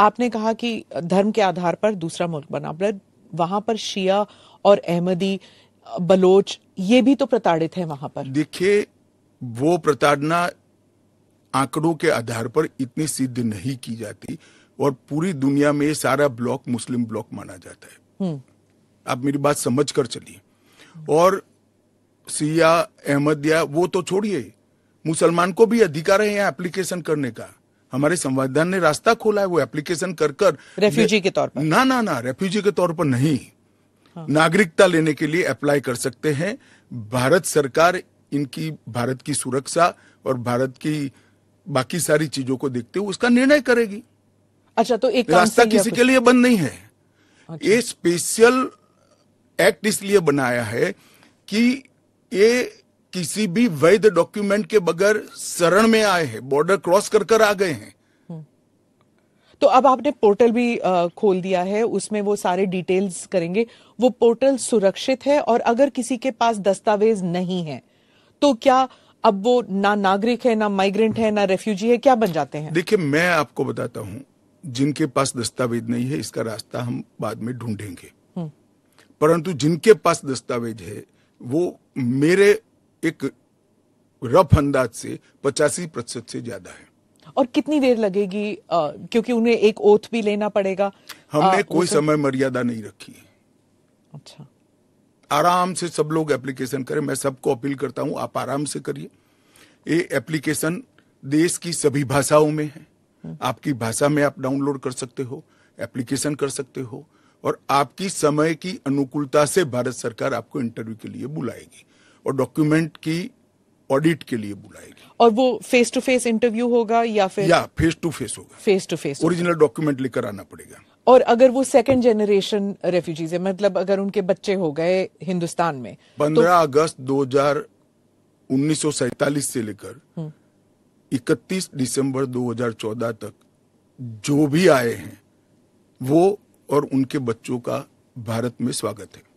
आपने कहा कि धर्म के आधार पर दूसरा मुल्क बना ब्लड वहां पर शिया और अहमदी बलोच ये भी तो प्रताड़ित है वहां पर देखिए वो प्रताड़ना आंकड़ों के आधार पर इतनी सिद्ध नहीं की जाती और पूरी दुनिया में सारा ब्लॉक मुस्लिम ब्लॉक माना जाता है हम्म। आप मेरी बात समझ कर चलिए और सिया अहमदिया वो तो छोड़िए मुसलमान को भी अधिकार है यहाँ एप्लीकेशन करने का हमारे संविधान ने रास्ता खोला है वो एप्लीकेशन कर कर रेफ्यूजी के तौर पर ना ना ना रेफ्यूजी के तौर पर नहीं हाँ। नागरिकता लेने के लिए अप्लाई कर सकते हैं भारत सरकार इनकी भारत की सुरक्षा और भारत की बाकी सारी चीजों को देखते हुए उसका निर्णय करेगी अच्छा तो एक रास्ता किसी के लिए बंद नहीं है अच्छा। ये स्पेशल एक्ट इसलिए बनाया है कि ये किसी भी वैध डॉक्यूमेंट के बगैर शरण में आए हैं बॉर्डर क्रॉस कर कर आ गए हैं हम्म। तो अब आपने पोर्टल भी खोल दिया है उसमें वो सारे डिटेल्स करेंगे वो पोर्टल सुरक्षित है और अगर किसी के पास दस्तावेज नहीं है तो क्या अब वो ना नागरिक है ना माइग्रेंट है ना रेफ्यूजी है क्या बन जाते हैं देखिए मैं आपको बताता हूँ जिनके पास दस्तावेज नहीं है इसका रास्ता हम बाद में ढूंढेंगे हम्म। परंतु जिनके पास दस्तावेज है वो मेरे एक रफ अंदाज से पचासी प्रतिशत से ज्यादा है और कितनी देर लगेगी आ, क्योंकि उन्हें एक ओथ भी लेना पड़ेगा हमने आ, कोई समय मर्यादा नहीं रखी है अच्छा आराम से सब लोग एप्लीकेशन करें मैं सबको अपील करता हूं आप आराम से करिए ये एप्लीकेशन देश की सभी भाषाओं में है हम्म। आपकी भाषा में आप डाउनलोड कर सकते हो एप्लीकेशन कर सकते हो और आपकी समय की अनुकूलता से भारत सरकार आपको इंटरव्यू के लिए बुलाएगी और डॉक्यूमेंट की ऑडिट के लिए बुलाएगी और वो फेस टू फेस इंटरव्यू होगा या फिर या फेस टू फेस होगा face to face original document लेकर आना पड़ेगा और अगर वो सेकंड जनरेशन रेफ्यूजीज है मतलब अगर उनके बच्चे हो गए हिंदुस्तान में तो पंद्रह तो... अगस्त दो हजार उन्नीस से लेकर हम्म। इकतीस दिसंबर 2014 तक जो भी आए हैं वो और उनके बच्चों का भारत में स्वागत है